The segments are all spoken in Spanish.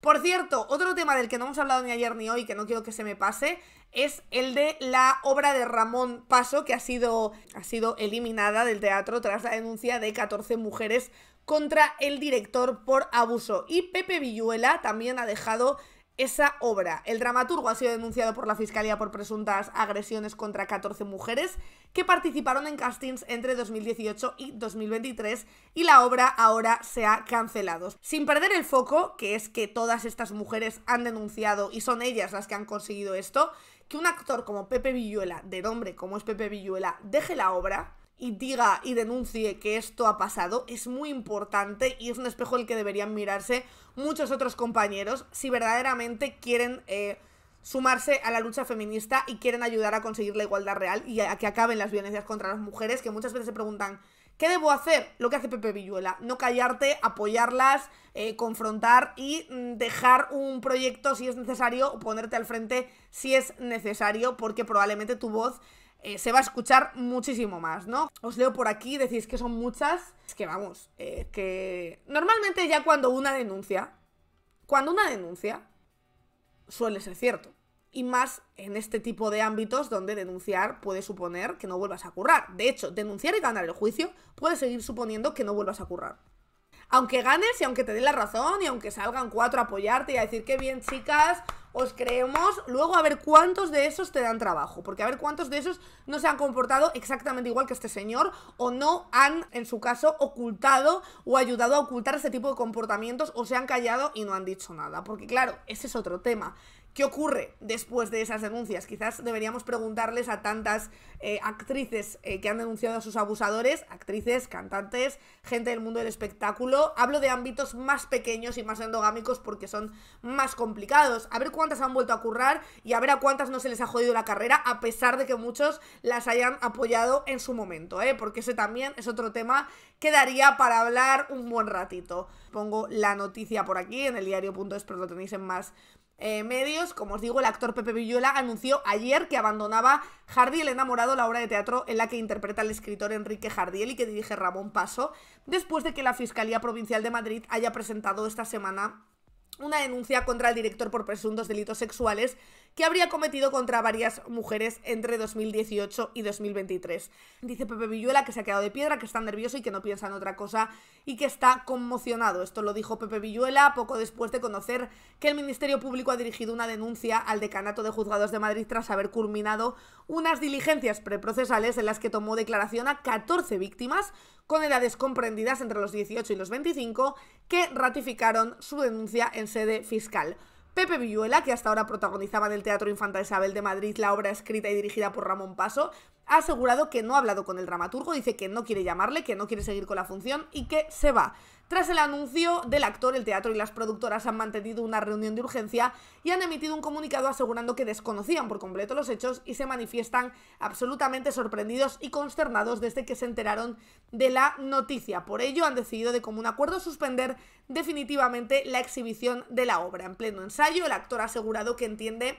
Por cierto, otro tema del que no hemos hablado ni ayer ni hoy, que no quiero que se me pase, es el de la obra de Ramón Paso, que ha sido, ha sido eliminada del teatro tras la denuncia de 14 mujeres contra el director por abuso. Y Pepe Villuela también ha dejado esa obra. El dramaturgo ha sido denunciado por la Fiscalía por presuntas agresiones contra 14 mujeres que participaron en castings entre 2018 y 2023 y la obra ahora se ha cancelado. Sin perder el foco, que es que todas estas mujeres han denunciado y son ellas las que han conseguido esto, que un actor como Pepe Villuela, de nombre como es Pepe Villuela, deje la obra y diga y denuncie que esto ha pasado es muy importante y es un espejo el que deberían mirarse muchos otros compañeros si verdaderamente quieren eh, sumarse a la lucha feminista y quieren ayudar a conseguir la igualdad real y a que acaben las violencias contra las mujeres, que muchas veces se preguntan, ¿qué debo hacer? Lo que hace Pepe Villuela, no callarte, apoyarlas, eh, confrontar y mm, dejar un proyecto si es necesario ponerte al frente si es necesario, porque probablemente tu voz eh, se va a escuchar muchísimo más, ¿no? Os leo por aquí, decís que son muchas. Es que vamos, eh, que normalmente ya cuando una denuncia, cuando una denuncia, suele ser cierto. Y más en este tipo de ámbitos donde denunciar puede suponer que no vuelvas a currar. De hecho, denunciar y ganar el juicio puede seguir suponiendo que no vuelvas a currar aunque ganes y aunque te dé la razón y aunque salgan cuatro a apoyarte y a decir que bien, chicas, os creemos, luego a ver cuántos de esos te dan trabajo, porque a ver cuántos de esos no se han comportado exactamente igual que este señor o no han, en su caso, ocultado o ayudado a ocultar ese tipo de comportamientos o se han callado y no han dicho nada, porque claro, ese es otro tema. ¿Qué ocurre después de esas denuncias? Quizás deberíamos preguntarles a tantas eh, actrices eh, que han denunciado a sus abusadores, actrices, cantantes, gente del mundo del espectáculo. Hablo de ámbitos más pequeños y más endogámicos porque son más complicados. A ver cuántas han vuelto a currar y a ver a cuántas no se les ha jodido la carrera, a pesar de que muchos las hayan apoyado en su momento, ¿eh? porque ese también es otro tema que daría para hablar un buen ratito. Pongo la noticia por aquí en el diario.es, pero lo tenéis en más eh, medios. Como os digo, el actor Pepe Villuela anunció ayer que abandonaba Jardiel enamorado, la obra de teatro en la que interpreta el escritor Enrique Jardiel y que dirige Ramón Paso, después de que la Fiscalía Provincial de Madrid haya presentado esta semana una denuncia contra el director por presuntos delitos sexuales que habría cometido contra varias mujeres entre 2018 y 2023. Dice Pepe Villuela que se ha quedado de piedra, que está nervioso y que no piensa en otra cosa y que está conmocionado. Esto lo dijo Pepe Villuela poco después de conocer que el Ministerio Público ha dirigido una denuncia al Decanato de Juzgados de Madrid tras haber culminado unas diligencias preprocesales en las que tomó declaración a 14 víctimas con edades comprendidas entre los 18 y los 25 que ratificaron su denuncia en sede fiscal. Pepe Villuela, que hasta ahora protagonizaba en el Teatro Infanta Isabel de Madrid la obra escrita y dirigida por Ramón Paso, ha asegurado que no ha hablado con el dramaturgo, dice que no quiere llamarle, que no quiere seguir con la función y que se va. Tras el anuncio del actor, el teatro y las productoras han mantenido una reunión de urgencia y han emitido un comunicado asegurando que desconocían por completo los hechos y se manifiestan absolutamente sorprendidos y consternados desde que se enteraron de la noticia. Por ello, han decidido de común acuerdo suspender definitivamente la exhibición de la obra. En pleno ensayo, el actor ha asegurado que entiende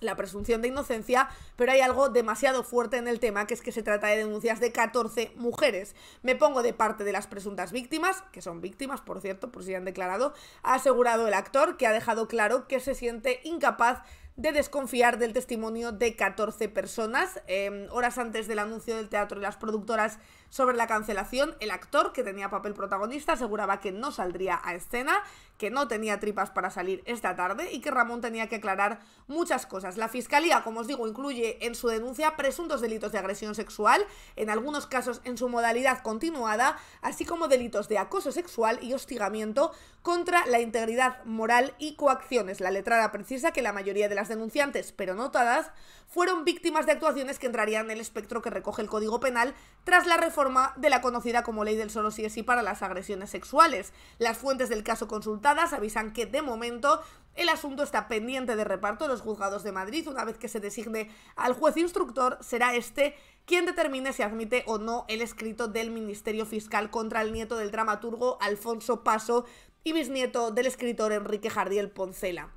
la presunción de inocencia, pero hay algo demasiado fuerte en el tema, que es que se trata de denuncias de 14 mujeres. Me pongo de parte de las presuntas víctimas, que son víctimas, por cierto, por si han declarado, ha asegurado el actor, que ha dejado claro que se siente incapaz de desconfiar del testimonio de 14 personas. Em, horas antes del anuncio del teatro y las productoras sobre la cancelación, el actor que tenía papel protagonista aseguraba que no saldría a escena, que no tenía tripas para salir esta tarde y que Ramón tenía que aclarar muchas cosas. La fiscalía, como os digo, incluye en su denuncia presuntos delitos de agresión sexual, en algunos casos en su modalidad continuada, así como delitos de acoso sexual y hostigamiento contra la integridad moral y coacciones. La letrada precisa que la mayoría de las denunciantes, pero notadas, fueron víctimas de actuaciones que entrarían en el espectro que recoge el Código Penal tras la reforma de la conocida como Ley del Solo Sí es sí para las agresiones sexuales. Las fuentes del caso consultadas avisan que, de momento, el asunto está pendiente de reparto de los juzgados de Madrid. Una vez que se designe al juez instructor, será este quien determine si admite o no el escrito del Ministerio Fiscal contra el nieto del dramaturgo Alfonso Paso y bisnieto del escritor Enrique Jardiel Poncela.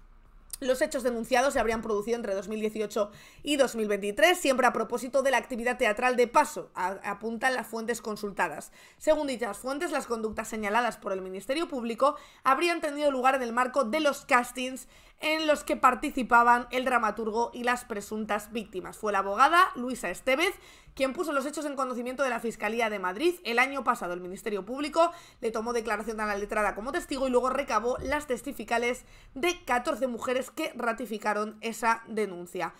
Los hechos denunciados se habrían producido entre 2018 y 2023, siempre a propósito de la actividad teatral de paso, apuntan las fuentes consultadas. Según dichas fuentes, las conductas señaladas por el Ministerio Público habrían tenido lugar en el marco de los castings en los que participaban el dramaturgo y las presuntas víctimas. Fue la abogada Luisa Estevez quien puso los hechos en conocimiento de la Fiscalía de Madrid. El año pasado el Ministerio Público le tomó declaración a la letrada como testigo y luego recabó las testificales de 14 mujeres que ratificaron esa denuncia.